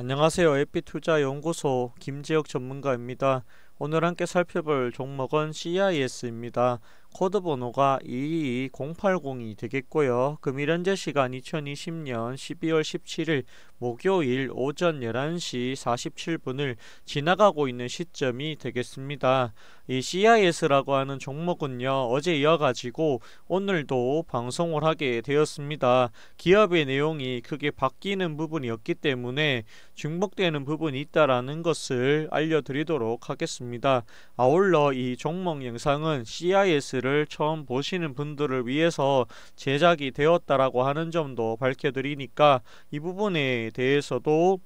안녕하세요. 에피투자연구소 김재혁 전문가입니다. 오늘 함께 살펴볼 종목은 CIS입니다. 코드 번호가 222080이 되겠고요. 금일 현재 시간 2020년 12월 17일 목요일 오전 11시 47분을 지나가고 있는 시점이 되겠습니다. 이 CIS라고 하는 종목은요. 어제 이어가지고 오늘도 방송을 하게 되었습니다. 기업의 내용이 크게 바뀌는 부분이었기 때문에 중복되는 부분이 있다라는 것을 알려드리도록 하겠습니다. 아울러 이 종목 영상은 CIS를 처음 보시는 분들을 위해서 제작이 되었다라고 하는 점도 밝혀드리니까 이 부분에 대해서도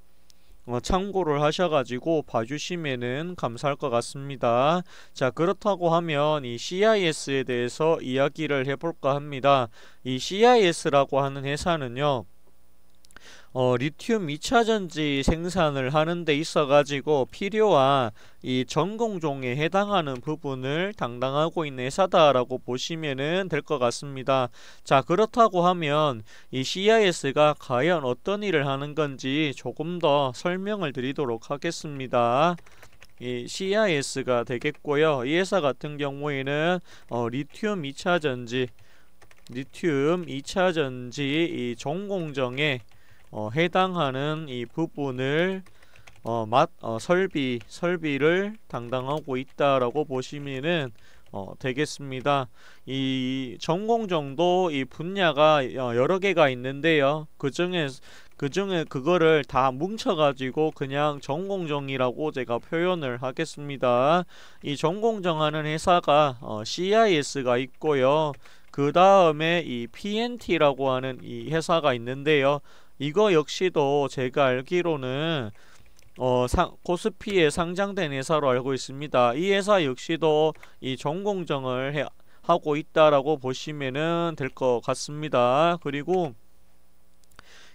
어, 참고를 하셔가지고 봐주시면 감사할 것 같습니다. 자 그렇다고 하면 이 CIS에 대해서 이야기를 해볼까 합니다. 이 CIS라고 하는 회사는요. 어, 리튬 2차전지 생산을 하는 데 있어 가지고 필요한 이 전공종에 해당하는 부분을 담당하고 있는 회사다라고 보시면될 것 같습니다. 자 그렇다고 하면 이 CIS가 과연 어떤 일을 하는 건지 조금 더 설명을 드리도록 하겠습니다. 이 CIS가 되겠고요. 이 회사 같은 경우에는 어, 리튬 2차전지 리튬 2차전지 이 전공정에 어, 해당하는 이 부분을 어, 맛, 어, 설비, 설비를 담당하고 있다라고 보시면은 어, 되겠습니다. 이 전공정도 이 분야가 어, 여러 개가 있는데요. 그 중에 그 중에 그거를 다 뭉쳐가지고 그냥 전공정이라고 제가 표현을 하겠습니다. 이 전공정하는 회사가 어, CIS가 있고요. 그 다음에 이 PNT라고 하는 이 회사가 있는데요. 이거 역시도 제가 알기로는 어, 상, 코스피에 상장된 회사로 알고 있습니다. 이 회사 역시도 이 전공정을 해, 하고 있다라고 보시면될 것 같습니다. 그리고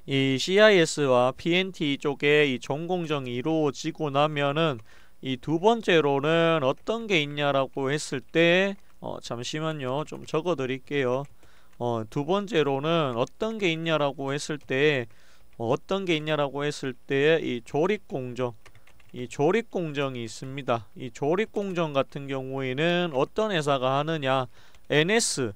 이 CIS와 PNT 쪽에 이 전공정이 이루어지고 나면은 이 두 번째로는 어떤 게 있냐라고 했을 때 어, 잠시만요. 좀 적어 드릴게요. 어, 두 번째로는 어떤 게 있냐라고 했을 때 어, 떤게 있냐라고 했을 때 이 조립 공정 이 조립 공정이 있습니다. 이 조립 공정 같은 경우에는 어떤 회사가 하느냐 NS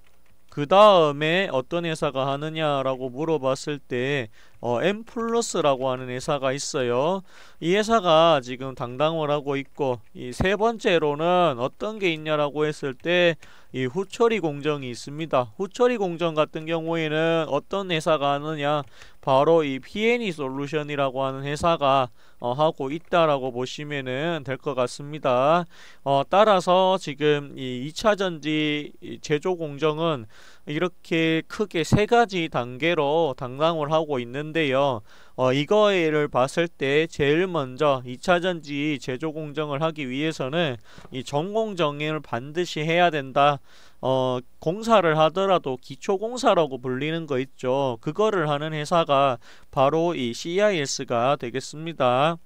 그 다음에 어떤 회사가 하느냐라고 물어봤을 때 어, M 플러스라고 하는 회사가 있어요. 이 회사가 지금 당당을 하고 있고 이 세 번째로는 어떤 게 있냐라고 했을 때 이 후처리 공정이 있습니다. 후처리 공정 같은 경우에는 어떤 회사가 하느냐 바로 이 PNE 솔루션이라고 하는 회사가 어, 하고 있다라고 보시면될 것 같습니다. 어, 따라서 지금 이 2차 전지 제조 공정은 이렇게 크게 세 가지 단계로 당강을 하고 있는데요. 어, 이거를 봤을 때 제일 먼저 2차전지 제조 공정을 하기 위해서는 이 전공정을 반드시 해야 된다. 어, 공사를 하더라도 기초공사라고 불리는 거 있죠. 그거를 하는 회사가 바로 이 CIS가 되겠습니다.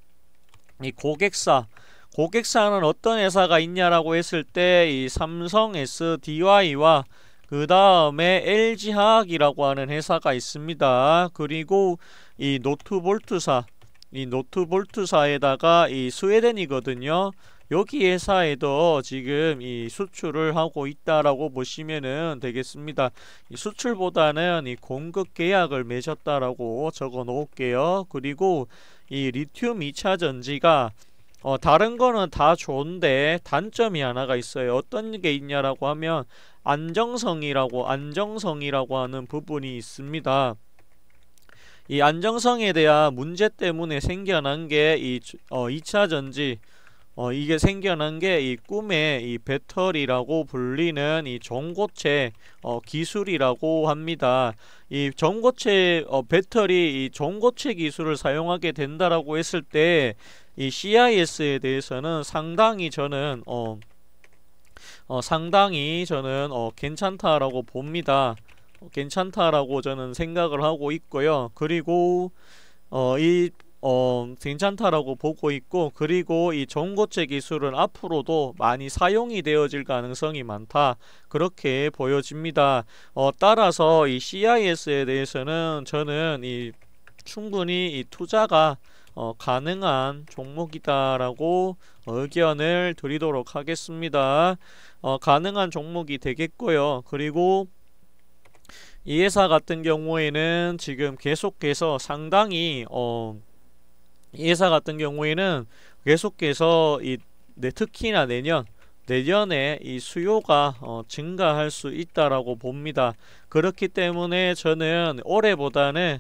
이 고객사 고객사는 어떤 회사가 있냐라고 했을 때 이 삼성 SDY와 그 다음에 LG화학이라고 하는 회사가 있습니다. 그리고 이 노트볼트사 이 노트볼트사에다가 이 스웨덴이거든요. 여기 회사에도 지금 이 수출을 하고 있다라고 보시면 되겠습니다. 이 수출보다는 이 공급 계약을 맺었다라고 적어 놓을게요. 그리고 이 리튬 2차 전지가 어, 다른 거는 다 좋은데 단점이 하나가 있어요. 어떤 게 있냐라고 하면 안정성이라고 안정성이라고 하는 부분이 있습니다. 이 안정성에 대한 문제 때문에 생겨난 게 이 어, 2차 전지 어, 이게 생겨난 게 이 꿈의 이 배터리라고 불리는 이 전고체 어, 기술이라고 합니다. 이 전고체 어, 배터리 이 전고체 기술을 사용하게 된다라고 했을 때이 CIS에 대해서는 상당히 저는 어, 어 상당히 저는 어 괜찮다라고 봅니다. 어, 괜찮다라고 저는 생각을 하고 있고요. 그리고 어 이 어, 괜찮다라고 보고 있고 그리고 이 전고체 기술은 앞으로도 많이 사용이 되어질 가능성이 많다 그렇게 보여집니다 어, 따라서 이 CIS에 대해서는 저는 이 충분히 이 투자가 어, 가능한 종목이다라고 의견을 드리도록 하겠습니다. 어, 가능한 종목이 되겠고요. 그리고 이 회사 같은 경우에는 지금 계속해서 상당히 어, 이 회사 같은 경우에는 계속해서 이 네, 특히나 내년 내년에 이 수요가 어, 증가할 수 있다라고 봅니다. 그렇기 때문에 저는 올해보다는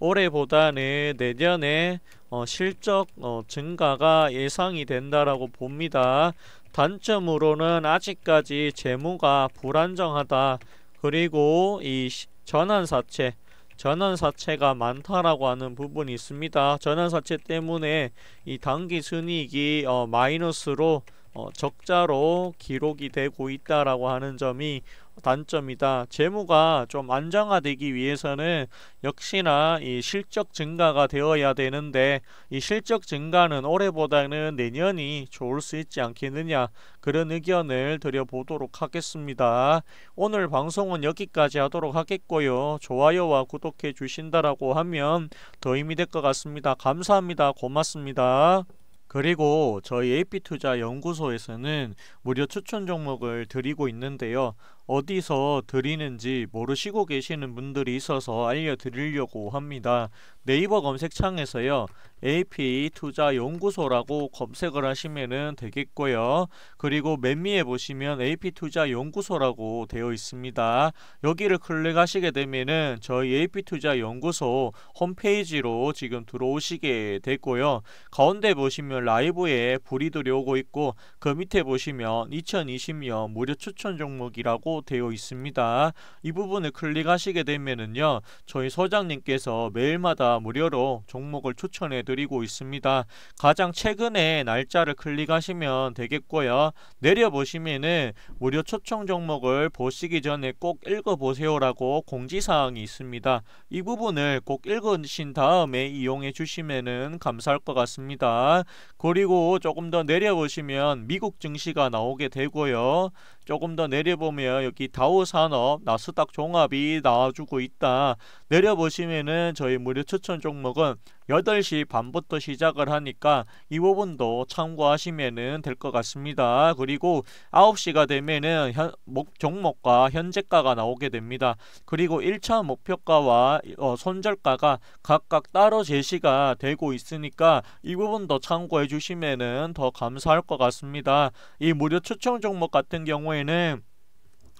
올해보다는 내년에 어, 실적 어, 증가가 예상이 된다라고 봅니다. 단점으로는 아직까지 재무가 불안정하다. 그리고 이 전환사채, 전환사채가 많다라고 하는 부분이 있습니다. 전환사채 때문에 이 단기 순이익이 어, 마이너스로 어, 적자로 기록이 되고 있다라고 하는 점이 단점이다. 재무가 좀 안정화되기 위해서는 역시나 이 실적 증가가 되어야 되는데 이 실적 증가는 올해보다는 내년이 좋을 수 있지 않겠느냐 그런 의견을 드려보도록 하겠습니다. 오늘 방송은 여기까지 하도록 하겠고요. 좋아요와 구독해 주신다라고 하면 더 힘이 될 것 같습니다. 감사합니다. 고맙습니다. 그리고 저희 AP투자 연구소에서는 무료 추천 종목을 드리고 있는데요. 어디서 드리는지 모르시고 계시는 분들이 있어서 알려드리려고 합니다. 네이버 검색창에서요. AP 투자연구소라고 검색을 하시면 되겠고요. 그리고 맨 위에 보시면 AP 투자연구소라고 되어 있습니다. 여기를 클릭하시게 되면은 저희 AP 투자연구소 홈페이지로 지금 들어오시게 됐고요. 가운데 보시면 라이브에 불이 들어오고 있고 그 밑에 보시면 2020년 무료 추천 종목이라고 되어 있습니다. 이 부분을 클릭하시게 되면은요. 저희 소장님께서 매일마다 무료로 종목을 추천해 드리고 있습니다. 가장 최근에 날짜를 클릭하시면 되겠고요. 내려 보시면은 무료 초청 종목을 보시기 전에 꼭 읽어 보세요라고 공지사항이 있습니다. 이 부분을 꼭 읽으신 다음에 이용해 주시면은 감사할 것 같습니다. 그리고 조금 더 내려 보시면 미국 증시가 나오게 되고요. 조금 더 내려보면 여기 다우산업 나스닥 종합이 나와주고 있다. 내려보시면은 저희 무료 추천 종목은 8시 반부터 시작을 하니까 이 부분도 참고하시면 될 것 같습니다. 그리고 9시가 되면은 목, 종목과 현재가가 나오게 됩니다. 그리고 1차 목표가와 어, 손절가가 각각 따로 제시가 되고 있으니까 이 부분도 참고해 주시면은 더 감사할 것 같습니다. 이 무료 추천 종목 같은 경우에는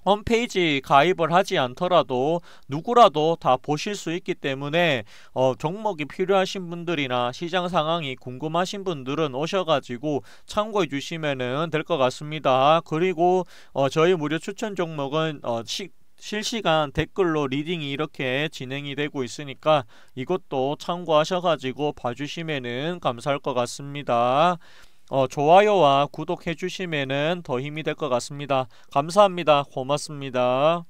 홈페이지 가입을 하지 않더라도 누구라도 다 보실 수 있기 때문에 어, 종목이 필요하신 분들이나 시장 상황이 궁금하신 분들은 오셔가지고 참고해 주시면 될 것 같습니다. 그리고 어, 저희 무료 추천 종목은 어, 시, 실시간 댓글로 리딩이 이렇게 진행이 되고 있으니까 이것도 참고하셔가지고 봐주시면 감사할 것 같습니다. 어, 좋아요와 구독해 주시면 더 힘이 될 것 같습니다. 감사합니다. 고맙습니다.